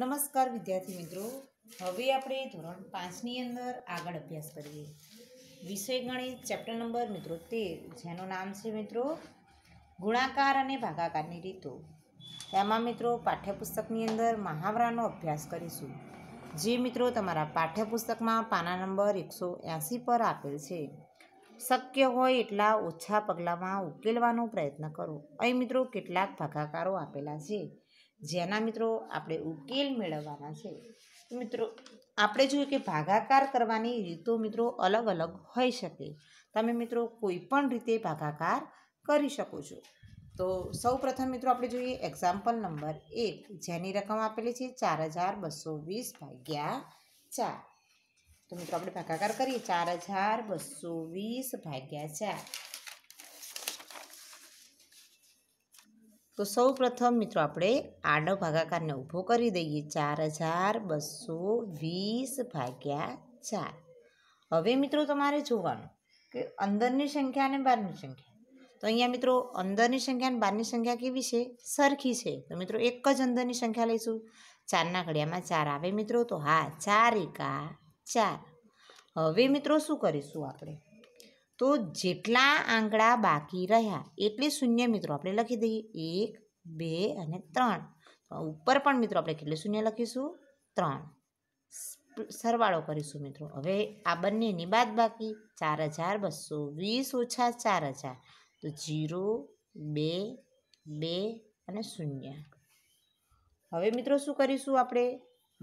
નમસ્કાર વિદ્યાર્થી મિત્રો હવે આપણે ધોરણ પાંચની અંદર આગળ અભ્યાસ કરીએ વિષય ગણિત ચેપ્ટર નંબર મિત્રો તેર જેનું નામ છે મિત્રો ગુણાકાર અને ભાગાકારની રીતો એમાં મિત્રો પાઠ્યપુસ્તકની અંદર મહાવરાનો અભ્યાસ કરીશું જે મિત્રો તમારા પાઠ્યપુસ્તકમાં પાના નંબર એકસો એંસી પર આપેલ છે શક્ય હોય એટલા ઓછા પગલાંમાં ઉકેલવાનો પ્રયત્ન કરો અહીં મિત્રો કેટલાક ભાગાકારો આપેલા છે જેના મિત્રો આપણે ઉકેલ મેળવવાના છે મિત્રો આપણે જોયું કે ભાગાકાર કરવાની રીતો મિત્રો અલગ અલગ હોઈ શકે તમે મિત્રો કોઈ પણ રીતે ભાગાકાર કરી શકો છો તો સૌ પ્રથમ મિત્રો આપણે જોઈએ એક્ઝામ્પલ નંબર એક જેની રકમ આપેલી છે ચાર હજાર બસો વીસ ભાગ્યા ચાર તો મિત્રો આપણે ભાગાકાર કરીએ ચાર હજાર બસો વીસ ભાગ્યા ચાર તો સૌ પ્રથમ મિત્રો આપણે આડો ભાગાકારને ઊભો કરી દઈએ ચાર હજાર બસો વીસ ભાગ્યા ચાર હવે મિત્રો તમારે જોવાનું કે અંદરની સંખ્યા અને બહારની સંખ્યા તો અહીંયા મિત્રો અંદરની સંખ્યા અને બહારની સંખ્યા કેવી છે સરખી છે તો મિત્રો એક જ અંદરની સંખ્યા લઈશું ચારના ઘડિયામાં ચાર આવે મિત્રો તો હા ચાર એકા ચાર હવે મિત્રો શું કરીશું આપણે તો જેટલા આંકડા બાકી રહ્યા એટલે શૂન્ય મિત્રો આપણે લખી દઈએ એક બે અને ત્રણ ઉપર પણ મિત્રો આપણે કેટલે શૂન્ય લખીશું ત્રણ સરવાળો કરીશું મિત્રો હવે આ બંનેની બાદ બાકી ચાર હજાર બસો વીસ ઓછા ચાર હજાર તો જીરો બે બે અને શૂન્ય હવે મિત્રો શું કરીશું આપણે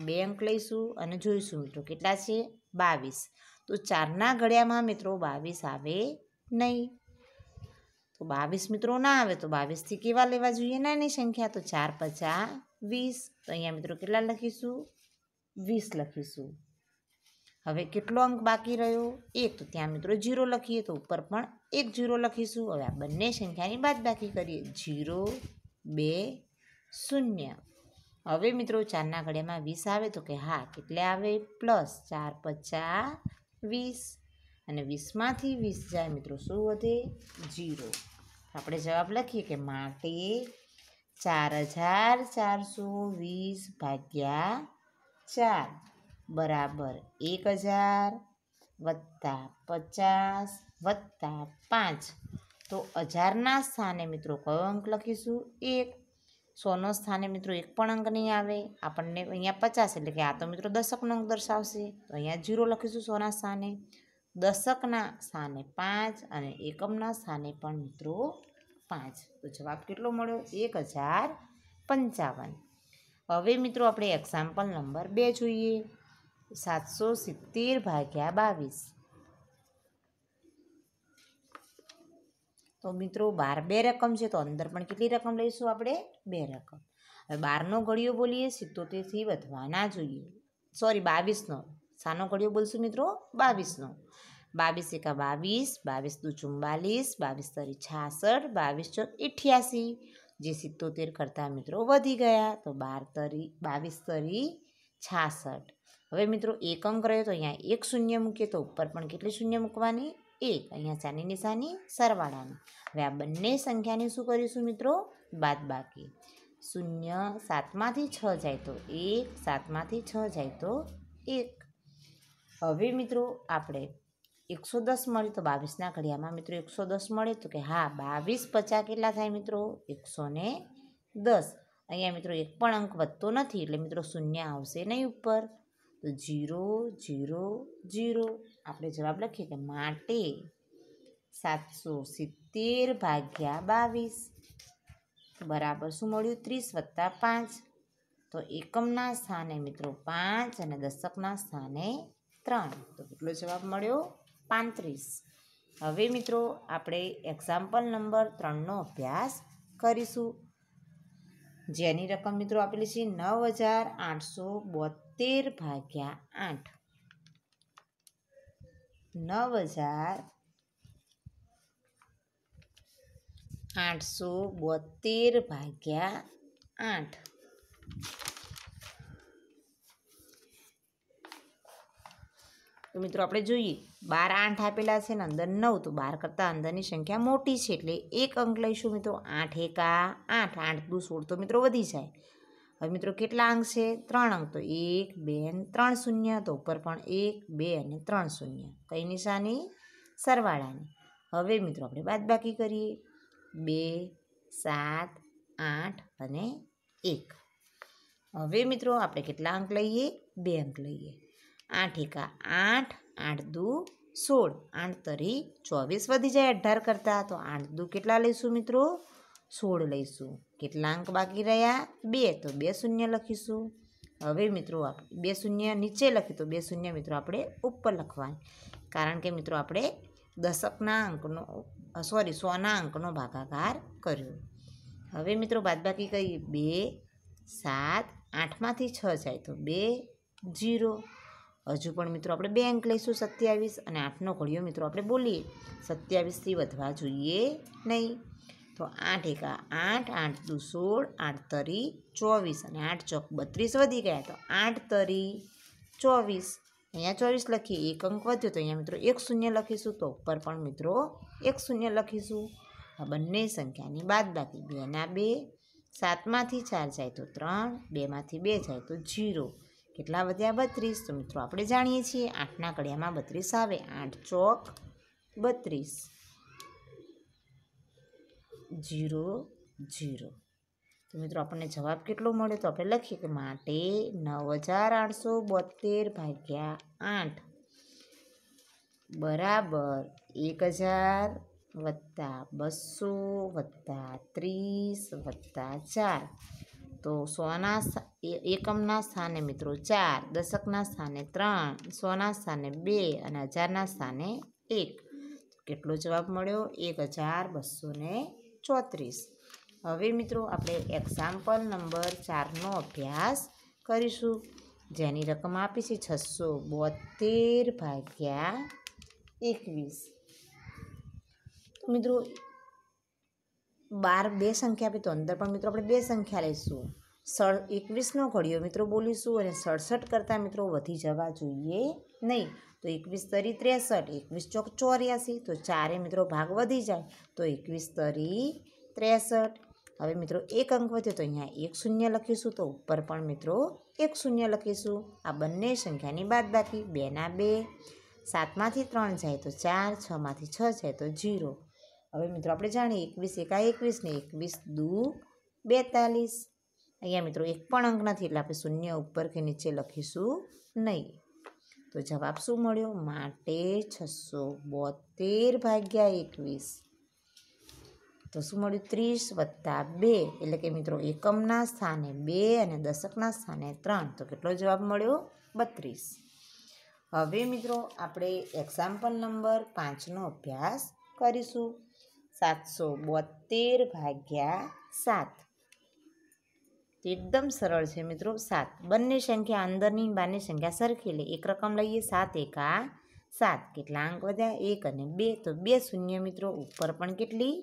બે અંક લઈશું અને જોઈશું મિત્રો કેટલા છે બાવીસ તો ચારના ઘડિયામાં મિત્રો બાવીસ આવે નહીં તો બાવીસ મિત્રો ના આવે તો બાવીસથી કેવા લેવા જોઈએ નાની સંખ્યા તો ચાર પચાસ વીસ તો અહીંયા મિત્રો કેટલા લખીશું વીસ લખીશું હવે કેટલો અંક બાકી રહ્યો એક તો ત્યાં મિત્રો જીરો લખીએ તો ઉપર પણ એક જીરો લખીશું હવે આ બંને સંખ્યાની બાદ બાકી કરીએ જીરો બે શૂન્ય હવે મિત્રો ચારના ઘડિયામાં વીસ આવે તો કે હા કેટલે આવે પ્લસ ચાર પચાસ વીસ અને વીસમાંથી વીસ જાય મિત્રો શું વધે જીરો આપણે જવાબ લખીએ કે માટે ચાર હજાર ચારસો વીસ ભાગ્યા ચાર બરાબર એક હજાર વત્તા પચાસ વત્તા પાંચ તો હજારના સ્થાને મિત્રો કયો અંક લખીશું એક સોનો સ્થાને મિત્રો એક પણ અંક નહીં આવે આપણને અહીંયા પચાસ એટલે કે આ તો મિત્રો દશકનો અંક દર્શાવશે તો અહીંયા જીરો લખીશું સોના સ્થાને દશકના સ્થાને પાંચ અને એકમના સ્થાને પણ મિત્રો પાંચ તો જવાબ કેટલો મળ્યો એક હજાર પંચાવન હવે મિત્રો આપણે એક્ઝામ્પલ નંબર બે જોઈએ સાતસો સિત્તેર ભાગ્યા બાવીસ તો મિત્રો બાર બે રકમ છે તો અંદર પણ કેટલી રકમ લઈશું આપણે બે રકમ હવે બારનો ઘડિયો બોલીએ સિત્તોતેરથી વધવા ના જોઈએ સોરી બાવીસનો સાનો ઘડિયો બોલશું મિત્રો બાવીસનો બાવીસ એકા બાવીસ બાવીસ દુ ચુમ્બાલીસ બાવીસ તરી છાસઠ બાવીસ ચોક અઠ્યાસી જે સિત્તોતેર કરતાં મિત્રો વધી ગયા તો બાર તરી બાવીસ તરી છાસઠ હવે મિત્રો એક અંક રહ્યો તો અહીંયા એક શૂન્ય મૂકીએ તો ઉપર પણ કેટલી શૂન્ય મૂકવાની એક અહીંયા ચાની નિશાની સરવાળાની હવે આ બંને સંખ્યાની શું કરીશું મિત્રો બાદ બાકી શૂન્ય સાતમાંથી છ જાય તો એક સાતમાંથી છ જાય તો એક હવે મિત્રો આપણે એકસો દસ મળે તો બાવીસના ઘડિયામાં મિત્રો એકસો દસ મળે તો કે હા બાવીસ પચાસ કેટલા થાય મિત્રો એકસો ને દસ અહીંયા મિત્રો એક પણ અંક વધતો નથી એટલે મિત્રો શૂન્ય આવશે નહીં ઉપર તો જીરો જીરો જીરો આપણે જવાબ લખીએ કે માટે સાતસો સિત્તેર ભાગ્યા બાવીસ બરાબર શું મળ્યું ત્રીસ વત્તા પાંચ તો એકમના સ્થાને મિત્રો પાંચ અને દશકના સ્થાને ત્રણ તો કેટલો જવાબ મળ્યો પાંત્રીસ હવે મિત્રો આપણે એક્ઝામ્પલ નંબર ત્રણનો અભ્યાસ કરીશું જેની રકમ મિત્રો આપેલી છે નવ હજાર આઠસો બોત તેર ભાગ્યા આઠ નવ હજાર આઠસો બોતેર ભાગ્યા આઠ તો મિત્રો આપણે જોઈએ બાર આઠ આપેલા છે ને અંદર નવ તો બાર કરતાં અંદરની સંખ્યા મોટી છે એટલે એક અંક લઈશું મિત્રો આઠ એકા આઠ આઠ દુ સોળ તો મિત્રો વધી જાય હવે મિત્રો કેટલા અંક છે ત્રણ અંક તો એક બે ને ત્રણ શૂન્ય તો ઉપર પણ એક બે અને ત્રણ શૂન્ય કઈ નિશાની સરવાળાની હવે મિત્રો આપણે બાદબાકી કરીએ બે સાત આઠ અને એક હવે મિત્રો આપણે કેટલા અંક લઈએ બે અંક લઈએ આઠ એકા આઠ આઠ દુ સોળ આઠ તરી ચોવીસ વધી જાય અઢાર કરતાં તો આઠ દુ કેટલા લઈશું મિત્રો સોળ લઈશું કેટલા અંક બાકી રહ્યા બે તો બે શૂન્ય લખીશું હવે મિત્રો આપણે બે શૂન્ય નીચે લખી તો બે શૂન્ય મિત્રો આપણે ઉપર લખવાની કારણ કે મિત્રો આપણે દશકના અંકનો સોરી સોના અંકનો ભાગાકાર કર્યો હવે મિત્રો બાદબાકી કહીએ બે સાત આઠમાંથી છ જાય તો બે જીરો હજુ પણ મિત્રો આપણે બે અંક લઈશું સત્યાવીસ અને આઠનો ઘડિયો મિત્રો આપણે બોલીએ સત્યાવીસથી વધવા જોઈએ નહીં તો આઠ એકા આઠ આઠ દુ સોળ આઠ તરી ચોવીસ અને આઠ ચોક બત્રીસ વધી ગયા તો આઠ તરી ચોવીસ અહીંયા ચોવીસ લખીએ એક અંક વધ્યો તો અહીંયા મિત્રો એક શૂન્ય લખીશું તો ઉપર પણ મિત્રો એક શૂન્ય લખીશું આ બંને સંખ્યાની બાદ બાકી બેના બે સાતમાંથી ચાર જાય તો ત્રણ બેમાંથી બે જાય તો જીરો કેટલા વધ્યા બત્રીસ તો મિત્રો આપણે જાણીએ છીએ આઠના કડિયામાં બત્રીસ આવે આઠ ચોક બત્રીસ જીરો જીરો તો મિત્રો આપણને જવાબ કેટલો મળ્યો તો આપણે લખીએ કે માટે નવ હજાર આઠસો બોતેર ભાગ્યા આઠ બરાબર એક હજાર વત્તા બસો વત્તા ત્રીસ વત્તા ચાર તો સોના એકમના સ્થાને મિત્રો ચાર દશકના સ્થાને ત્રણ સોના સ્થાને બે અને હજારના સ્થાને એક કેટલો જવાબ મળ્યો એક હજાર બસો ને ચોત્રીસ હવે મિત્રો આપણે એક્ઝામ્પલ નંબર ચારનો અભ્યાસ કરીશું જેની રકમ આપી છે છસો બોતેર ભાગ્યા એકવીસ મિત્રો બાર બે સંખ્યા આપી તો અંદર પણ મિત્રો આપણે બે સંખ્યા લઈશું સળ એકવીસનો ઘડિયો મિત્રો બોલીશું અને સડસઠ કરતાં મિત્રો વધી જવા જોઈએ નહીં તો એકવીસ તરી ત્રેસઠ એકવીસ ચોક ચોર્યાસી તો ચારે મિત્રો ભાગ વધી જાય તો એકવીસ તરી ત્રેસઠ હવે મિત્રો એક અંક વધ્યો તો અહીંયા એક શૂન્ય લખીશું તો ઉપર પણ મિત્રો એક શૂન્ય લખીશું આ બંને સંખ્યાની બાદ બાકી બેના બે સાતમાંથી ત્રણ જાય તો ચાર છમાંથી છ જાય તો જીરો હવે મિત્રો આપણે જાણીએ એકવીસ એકા એકવીસ ને એકવીસ દુ બેતાલીસ અહીંયા મિત્રો એક પણ અંક નથી એટલે આપણે શૂન્ય ઉપર કે નીચે લખીશું નહીં તો જવાબ શું મળ્યો માટે છસો બોતેર ભાગ્યા એકવીસ તો શું મળ્યું ત્રીસ વત્તા બે એટલે કે મિત્રો એકમના સ્થાને બે અને દશકના સ્થાને ત્રણ તો કેટલો જવાબ મળ્યો બત્રીસ હવે મિત્રો આપણે એક્ઝામ્પલ નંબર પાંચનો અભ્યાસ કરીશું સાતસો બોતેર ભાગ્યા સાત તો એકદમ સરળ છે મિત્રો સાત બંને સંખ્યા અંદરની બારની સંખ્યા સરખી લે એક રકમ લઈએ સાત એકા સાત કેટલા અંક વધ્યા એક અને બે તો બે શૂન્ય મિત્રો ઉપર પણ કેટલી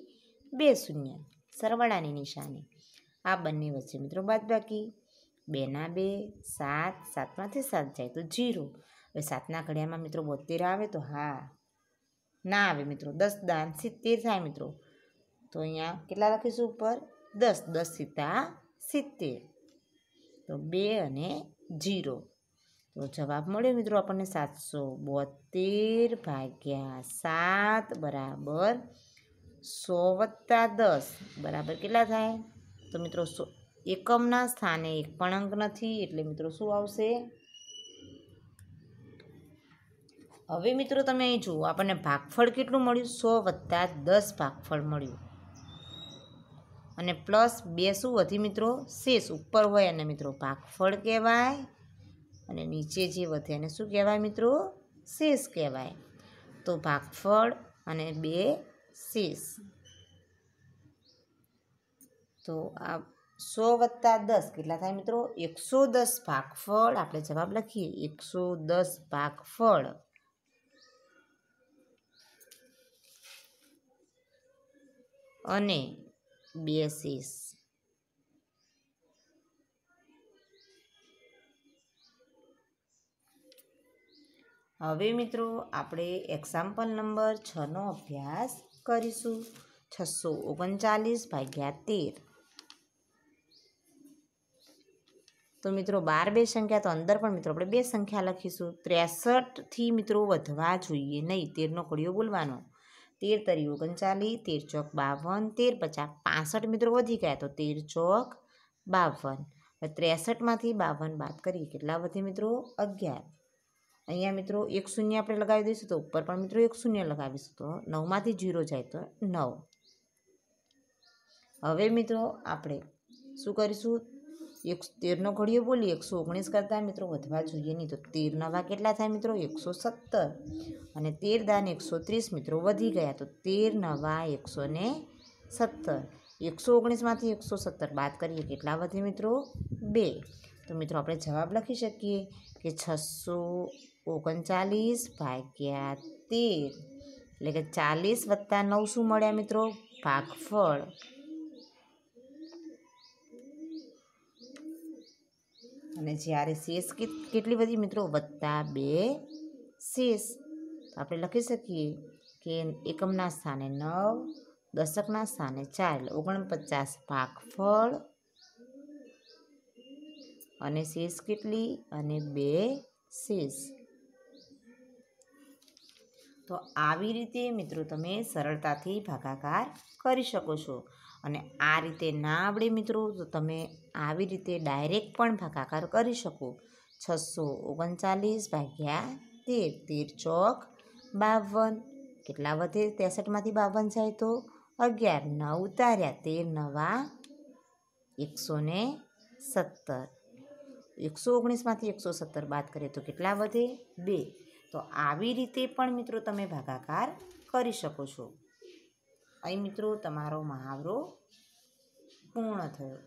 બે શૂન્ય સરવાળાની નિશાની આ બંને વચ્ચે મિત્રો બાદ બાકી બેના બે સાત સાતમાંથી સાત જાય તો જીરો હવે સાતના ઘડિયામાં મિત્રો બોતેર આવે તો હા ના આવે મિત્રો દસ દાન સિત્તેર થાય મિત્રો તો અહીંયા કેટલા લખીશું ઉપર દસ દસ સીતા સિત્તેર તો બે અને જીરો તો જવાબ મળ્યો મિત્રો આપણને સાતસો બોતેર ભાગ્યા સાત બરાબર સો વત્તા દસ બરાબર કેટલા થાય તો મિત્રો સો એકમના સ્થાને એક પણ અંક નથી એટલે મિત્રો શું આવશે હવે મિત્રો તમે અહીં જુઓ આપણને ભાગફળ કેટલું મળ્યું સો વત્તા દસ ભાગફળ મળ્યું અને પ્લસ બે શું વધી મિત્રો શેષ ઉપર હોય એને મિત્રો પાકફળ કહેવાય અને નીચે જે વધે એને શું કહેવાય મિત્રો શેષ કહેવાય તો પાકફળ અને બે શેષ તો આ સો વત્તા દસ કેટલા થાય મિત્રો એકસો દસ ભાગફળ આપણે જવાબ લખીએ એકસો દસ ભાગફળ અને બેસિસ હવે મિત્રો આપણે એક્ઝામ્પલ નંબર છનો અભ્યાસ કરીશું છસો ઓગણચાલીસ ભાગ્યા તેર તો મિત્રો બાર બે સંખ્યા તો અંદર પણ મિત્રો આપણે બે સંખ્યા લખીશું ત્રેસઠથી મિત્રો વધવા જોઈએ નહીં તેરનો કડિયો બોલવાનો તેર તરી ઓગણચાલીસ તેર ચોક બાવન તેર પચાસ પાસઠ મિત્રો વધી ગયા તો તેર ચોક બાવન ત્રેસઠમાંથી બાવન બાદ કરીએ કેટલા વધે મિત્રો અગિયાર અહીંયા મિત્રો એક શૂન્ય આપણે લગાવી દઈશું તો ઉપર પણ મિત્રો એક શૂન્ય લગાવીશું તો નવમાંથી જીરો જાય તો નવ હવે મિત્રો આપણે શું કરીશું એક તેરનો ઘડીયો બોલીએ એકસો ઓગણીસ કરતાં મિત્રો વધવા જોઈએ નહીં તો તેર નવા કેટલા થાય મિત્રો એકસો સત્તર અને તેર દાન એકસો ત્રીસ મિત્રો વધી ગયા તો તેર નવા એકસો ને સત્તર એકસો ઓગણીસમાંથી એકસો સત્તર બાદ કરીએ કેટલા વધે મિત્રો બે તો મિત્રો આપણે જવાબ લખી શકીએ કે છસો ઓગણચાલીસ ભાગ્યા તેર એટલે કે ચાલીસ વત્તા નવ મળ્યા મિત્રો ભાગફળ અને જ્યારે શેષ કેટલી બધી મિત્રો વત્તા બે શેષ તો આપણે લખી શકીએ કે એકમના સ્થાને નવ દશકના સ્થાને ચાર એટલે ઓગણપચાસ ફળ અને શેષ કેટલી અને બે શેષ તો આવી રીતે મિત્રો તમે સરળતાથી ભાગાકાર કરી શકો છો અને આ રીતે ના આવડે મિત્રો તો તમે આવી રીતે ડાયરેક્ટ પણ ભાગાકાર કરી શકો છસો ઓગણચાલીસ ભાગ્યા તેર તેર ચોક બાવન કેટલા વધે ત્રેસઠમાંથી બાવન જાય તો અગિયાર નવ ઉતાર્યા તેર નવા એકસો ને સત્તર એકસો ઓગણીસમાંથી એકસો સત્તર બાદ કરીએ તો કેટલા વધે બે તો આવી રીતે પણ મિત્રો તમે ભાગાકાર કરી શકો છો અહીં મિત્રો તમારો મહાવરો પૂર્ણ થયો